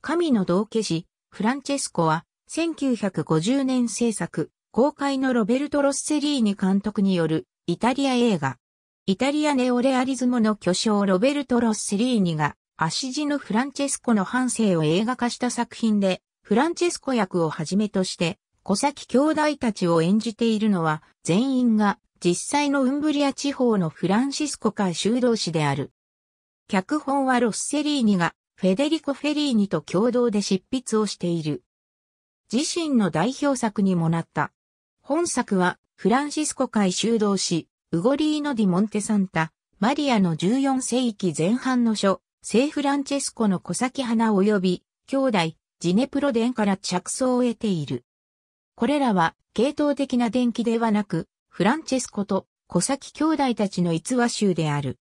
神の道化師、フランチェスコは、1950年制作、公開のロベルト・ロッセリーニ監督による、イタリア映画。イタリアネオレアリズムの巨匠ロベルト・ロッセリーニが、足地のフランチェスコの半生を映画化した作品で、フランチェスコ役をはじめとして、小崎兄弟たちを演じているのは、全員が実際のウンブリア地方のフランシスコか修道士である。脚本はロッセリーニがフェデリコ・フェリーニと共同で執筆をしている。自身の代表作にもなった。本作は、フランシスコ会修道士、ウゴリーノ・ディ・モンテ・サンタ、マリアの14世紀前半の書、聖フランチェスコの小崎花及び、兄弟、ジネプロンから着想を得ている。これらは、系統的な伝記ではなく、フランチェスコと小崎兄弟たちの逸話集である。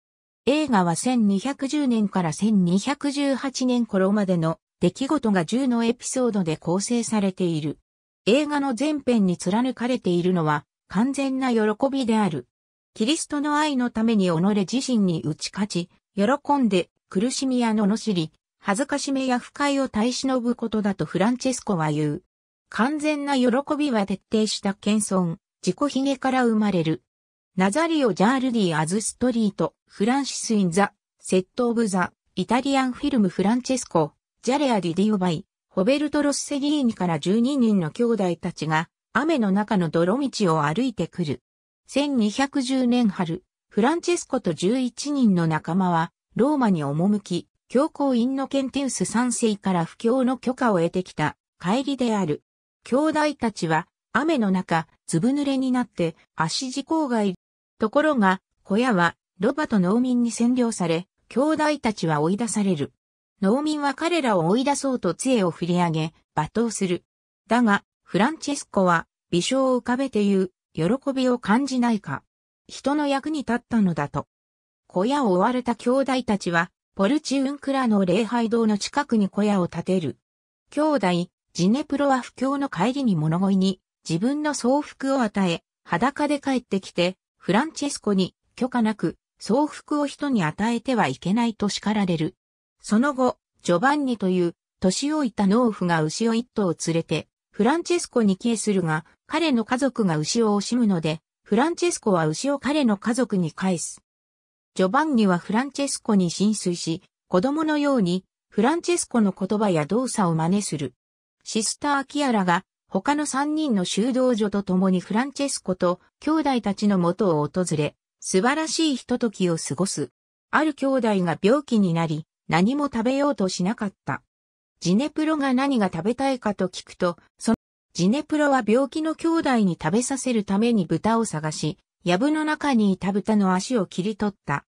映画は1210年から1218年頃までの出来事が10のエピソードで構成されている。映画の前編に貫かれているのは完全な喜びである。キリストの愛のために己自身に打ち勝ち、喜んで苦しみや罵り、恥ずかしめや不快を耐え忍ぶことだとフランチェスコは言う。完全な喜びは徹底した謙遜、自己髭から生まれる。ナザリオ・ジャールディ・アズストリート。フランシス・イン・ザ・セット・オブ・ザ・イタリアン・フィルム・フランチェスコ・ジャレア・ディ・ディオバイ、ホベルト・ロス・セリーニから12人の兄弟たちが、雨の中の泥道を歩いてくる。1210年春、フランチェスコと11人の仲間は、ローマに赴き、教皇インノケンティウス3世から布教の許可を得てきた、帰りである。兄弟たちは、雨の中、ずぶ濡れになって、足事郊外。ところが、小屋は、ロバと農民に占領され、兄弟たちは追い出される。農民は彼らを追い出そうと杖を振り上げ、罵倒する。だが、フランチェスコは、微笑を浮かべて言う、喜びを感じないか。人の役に立ったのだと。小屋を追われた兄弟たちは、ポルチウンクラの礼拝堂の近くに小屋を建てる。兄弟、ジネプロは不況の帰りに物乞いに、自分の装服を与え、裸で帰ってきて、フランチェスコに許可なく、総服を人に与えてはいけないと叱られる。その後、ジョバンニという年老いた農夫が牛を一頭を連れて、フランチェスコに帰依するが、彼の家族が牛を惜しむので、フランチェスコは牛を彼の家族に返す。ジョバンニはフランチェスコに浸水し、子供のように、フランチェスコの言葉や動作を真似する。シスター・キアラが、他の三人の修道女と共にフランチェスコと兄弟たちの元を訪れ、素晴らしいひとときを過ごす。ある兄弟が病気になり、何も食べようとしなかった。ジネプロが何が食べたいかと聞くと、その、ジネプロは病気の兄弟に食べさせるために豚を探し、藪の中にいた豚の足を切り取った。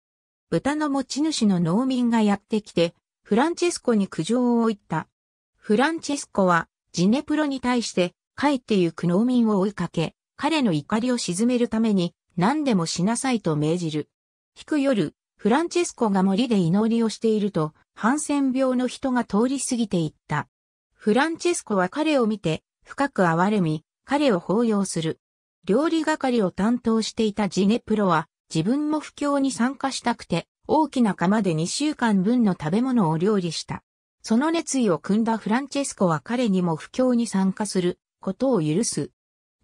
豚の持ち主の農民がやってきて、フランチェスコに苦情を言った。フランチェスコは、ジネプロに対して、帰ってゆく農民を追いかけ、彼の怒りを鎮めるために、何でもしなさいと命じる。引く夜、フランチェスコが森で祈りをしていると、ハンセン病の人が通り過ぎていった。フランチェスコは彼を見て、深く憐れみ、彼を抱擁する。料理係を担当していたジネプロは、自分も不況に参加したくて、大きな釜で2週間分の食べ物を料理した。その熱意を汲んだフランチェスコは彼にも不況に参加することを許す。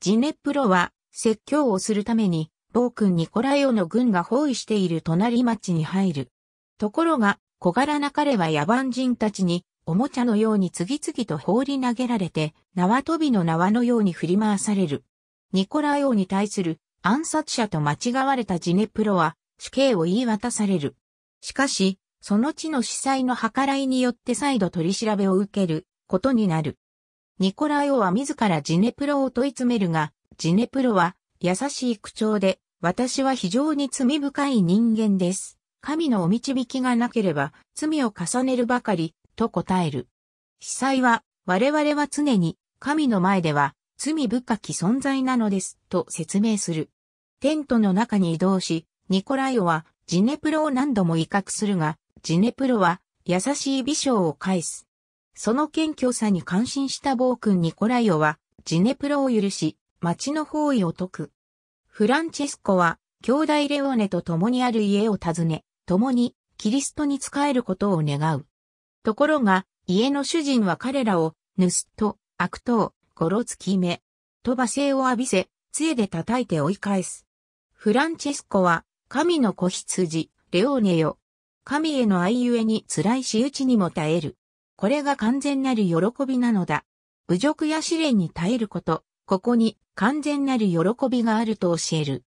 ジネプロは説教をするために暴君ニコライオの軍が包囲している隣町に入る。ところが、小柄な彼は野蛮人たちに、おもちゃのように次々と放り投げられて、縄跳びの縄のように振り回される。ニコライオに対する暗殺者と間違われたジネプロは死刑を言い渡される。しかし、その地の司祭の計らいによって再度取り調べを受けることになる。ニコライオは自らジネプロを問い詰めるが、ジネプロは優しい口調で、私は非常に罪深い人間です。神のお導きがなければ、罪を重ねるばかり、と答える。被災は、我々は常に、神の前では、罪深き存在なのです、と説明する。テントの中に移動し、ニコライオは、ジネプロを何度も威嚇するが、ジネプロは、優しい美少を返す。その謙虚さに感心した暴君ニコライオは、ジネプロを許し、町の方位を解く。フランチェスコは、兄弟レオネと共にある家を訪ね、共にキリストに仕えることを願う。ところが、家の主人は彼らを、盗と、悪党、ごろつきめ、と罵声を浴びせ、杖で叩いて追い返す。フランチェスコは、神の子羊、レオネよ。神への愛ゆえに辛い仕打ちにも耐える。これが完全なる喜びなのだ。侮辱や試練に耐えること、ここに完全なる喜びがあると教える。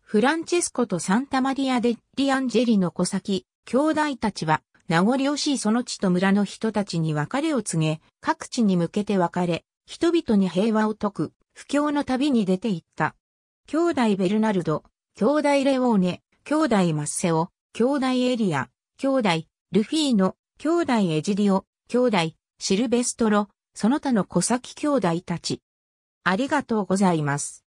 フランチェスコとサンタマリア・デ・リアンジェリの子先、兄弟たちは、名残惜しいその地と村の人たちに別れを告げ、各地に向けて別れ、人々に平和を説く、不況の旅に出て行った。兄弟ベルナルド、兄弟レオーネ、兄弟マッセオ、兄弟エリア、兄弟ルフィーノ、兄弟エジリオ、兄弟シルベストロ、その他の小先兄弟たち。ありがとうございます。